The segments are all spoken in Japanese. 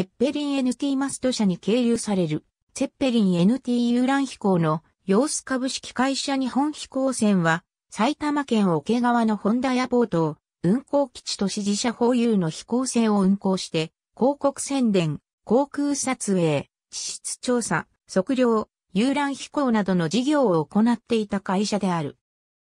ェッペリン NT マスト社に経由される、チェッペリン NT 遊覧飛行の様子株式会社日本飛行船は、埼玉県桶川のホンダヤポートを運航基地と支持者保有の飛行船を運航して、広告宣伝、航空撮影、地質調査、測量、遊覧飛行などの事業を行っていた会社である。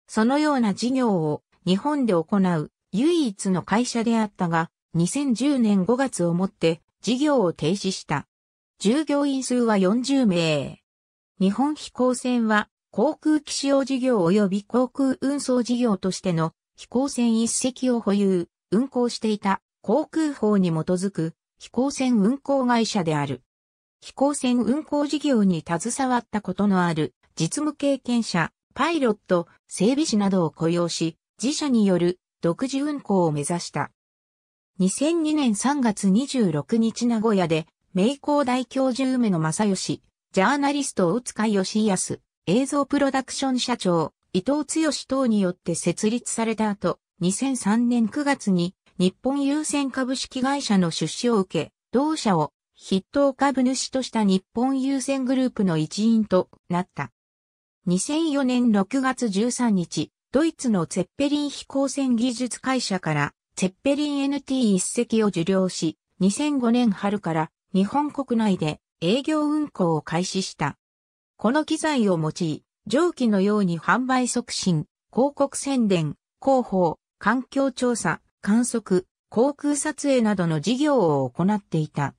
そのような事業を日本で行う唯一の会社であったが、2010年5月をもって事業を停止した。従業員数は40名。日本飛行船は航空機使用事業及び航空運送事業としての飛行船一隻を保有、運航していた航空法に基づく飛行船運航会社である。飛行船運航事業に携わったことのある実務経験者、パイロット、整備士などを雇用し、自社による独自運航を目指した。2002年3月26日名古屋で、名工大教授梅野正義、ジャーナリスト大塚義康、映像プロダクション社長、伊藤剛等によって設立された後、2003年9月に日本優先株式会社の出資を受け、同社を筆頭株主とした日本優先グループの一員となった。2004年6月13日、ドイツのツェッペリン飛行船技術会社からセェッペリン NT1 隻を受領し、2005年春から日本国内で営業運行を開始した。この機材を用い、上記のように販売促進、広告宣伝、広報、環境調査、観測、航空撮影などの事業を行っていた。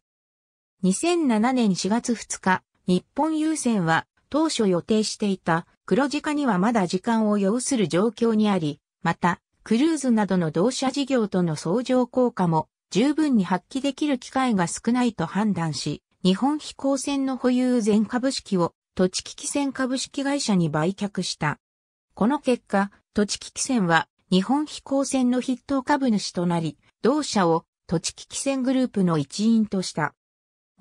2007年4月2日、日本郵船は当初予定していた黒字化にはまだ時間を要する状況にあり、またクルーズなどの同社事業との相乗効果も十分に発揮できる機会が少ないと判断し、日本飛行船の保有全株式を土地機器船株式会社に売却した。この結果、土地機器船は日本飛行船の筆頭株主となり、同社を土地機器船グループの一員とした。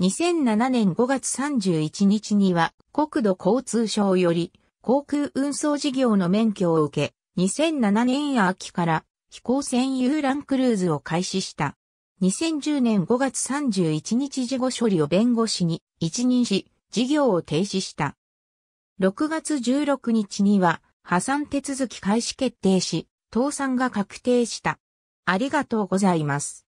2007年5月31日には国土交通省より航空運送事業の免許を受け、2007年秋から飛行船遊覧クルーズを開始した。2010年5月31日事後処理を弁護士に一任し、事業を停止した。6月16日には破産手続き開始決定し、倒産が確定した。ありがとうございます。